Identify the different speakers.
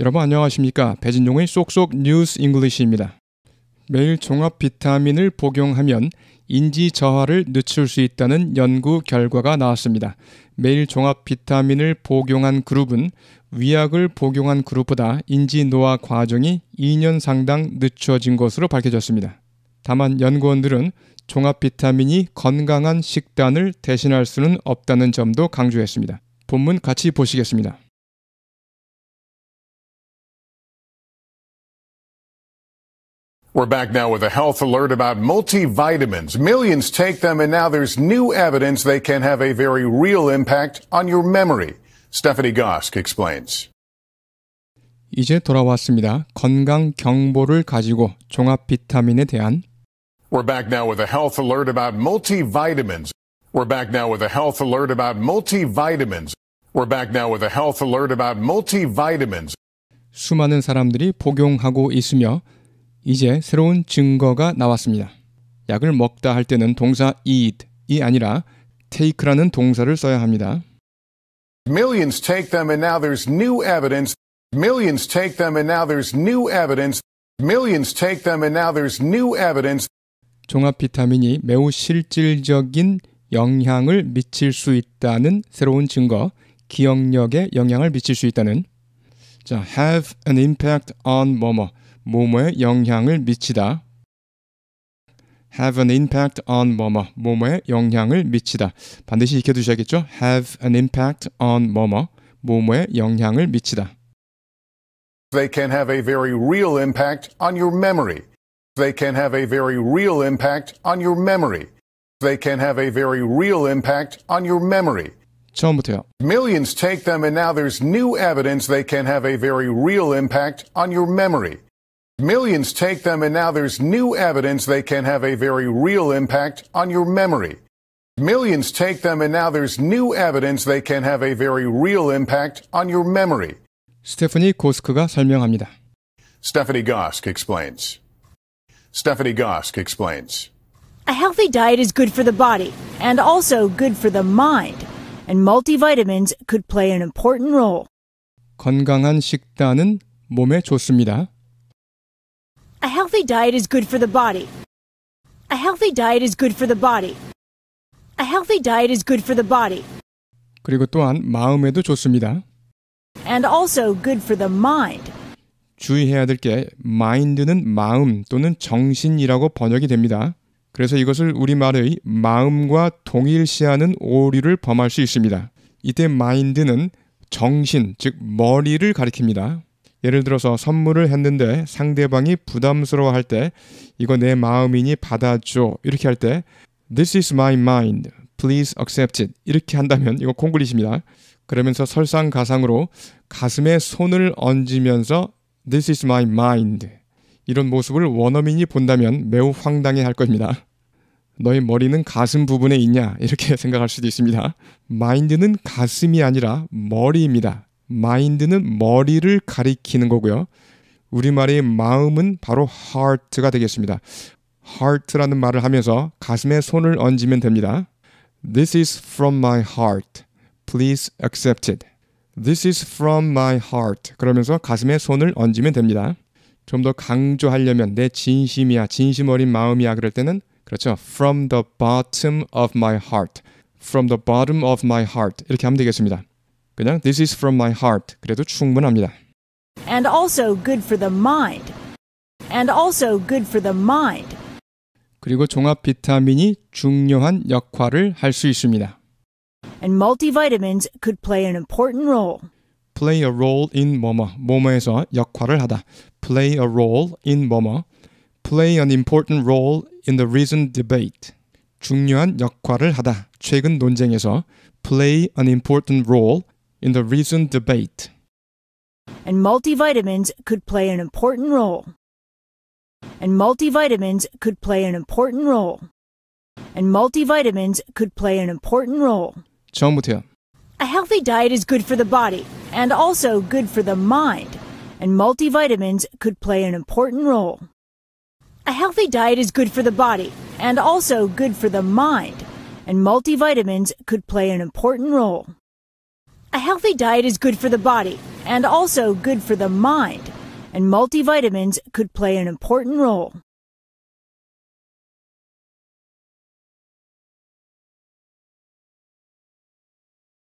Speaker 1: 여러분 안녕하십니까? 배진용의 쏙쏙 뉴스 잉글리시입니다. 매일 종합 비타민을 복용하면 인지 저하를 늦출 수 있다는 연구 결과가 나왔습니다. 매일 종합 비타민을 복용한 그룹은 위약을 복용한 그룹보다 인지 노화 과정이 2년 상당 늦춰진 것으로 밝혀졌습니다. 다만 연구원들은 종합 비타민이 건강한 식단을 대신할 수는 없다는 점도 강조했습니다. 본문 같이 보시겠습니다.
Speaker 2: We're back now with a health alert about multivitamins. Millions take them, and now there's new evidence they can have a very real impact on your memory. Stephanie Gosk explains.
Speaker 1: 이제 돌아왔습니다. 건강 경보를 가지고 종합 비타민에 대한
Speaker 2: We're back now with a health alert about multivitamins. We're back now with a health alert about multivitamins. We're back now with a health alert about multivitamins.
Speaker 1: 수많은 사람들이 복용하고 있으며 이제 새로운 증거가 나왔습니다. 약을 먹다 할 때는 동사 eat이 아니라 take라는 동사를 써야 합니다.
Speaker 2: Millions take them and now there's new evidence. Millions take them and now there's new evidence. Millions take them and now there's new evidence.
Speaker 1: 종합 비타민이 매우 실질적인 영향을 미칠 수 있다는 새로운 증거, 기억력에 영향을 미칠 수 있다는 자, have an impact on 뭐뭐. 몸에 영향을 미치다. have an impact on 뭐뭐 몸에 영향을 미치다. 반드시 익혀두셔야겠죠. have an impact on 뭐뭐 몸에 영향을 미치다.
Speaker 2: They can have a very real impact on your memory. They can have a very real impact on your memory. They can have a very real impact on your memory. 처음부터요. Millions take them and now there's new evidence they can have a very real impact on your memory. Millions take them, and now there's new evidence they can have a very real impact on your memory. Millions take them, and now there's new evidence they can have a very real impact on your memory. Stephanie
Speaker 1: 고스크가 설명합니다.
Speaker 2: Stephanie Gosk explains. Stephanie Gosk
Speaker 1: explains.
Speaker 3: A healthy diet is good for the body and also good for the mind, and multivitamins could play an important role.
Speaker 1: 건강한 식단은 몸에 좋습니다.
Speaker 3: A healthy diet is good for the body. A healthy diet is good for the body. A healthy diet is good for the body.
Speaker 1: 그리고 또한 마음에도 좋습니다.
Speaker 3: And also good for the mind.
Speaker 1: 주의해야 될 게 mind는 마음 또는 정신이라고 번역이 됩니다. 그래서 이것을 우리말의 마음과 동일시하는 오류를 범할 수 있습니다. 이때 mind는 정신, 즉 머리를 가리킵니다. 예를 들어서 선물을 했는데 상대방이 부담스러워할 때 이거 내 마음이니 받아줘 이렇게 할 때 This is my mind. Please accept it. 이렇게 한다면 이거 콩글리십니다 그러면서 설상가상으로 가슴에 손을 얹으면서 This is my mind. 이런 모습을 원어민이 본다면 매우 황당해 할 겁니다. 너의 머리는 가슴 부분에 있냐? 이렇게 생각할 수도 있습니다. 마인드는 가슴이 아니라 머리입니다. 마인드는 머리를 가리키는 거고요. 우리말의 마음은 바로 heart가 되겠습니다. heart라는 말을 하면서 가슴에 손을 얹으면 됩니다. This is from my heart. Please accept it. This is from my heart. 그러면서 가슴에 손을 얹으면 됩니다. 좀 더 강조하려면 내 진심이야, 진심 어린 마음이야 그럴 때는 그렇죠. From the bottom of my heart. From the bottom of my heart. 이렇게 하면 되겠습니다. 그냥 this is from my heart 그래도 충분합니다.
Speaker 3: And also good for the mind. And also good for the mind.
Speaker 1: 그리고 종합 비타민이 중요한 역할을 할 수 있습니다.
Speaker 3: And multivitamins could play an important role.
Speaker 1: play a role in 뭐뭐 뭐뭐에서 역할을 하다. play a role in 뭐뭐 play an important role in the recent debate. 중요한 역할을 하다. 최근 논쟁에서 play an important role in the recent debate.
Speaker 3: And multivitamins could play an important role. And multivitamins could play an important role. And multivitamins could play an important role. A healthy diet is good for the body and also good for the mind, and multivitamins could play an important role. A healthy diet is good for the body and also good for the mind, and multivitamins could play an important role. A healthy diet is good for the body and also good for the mind, and multivitamins could play an important role.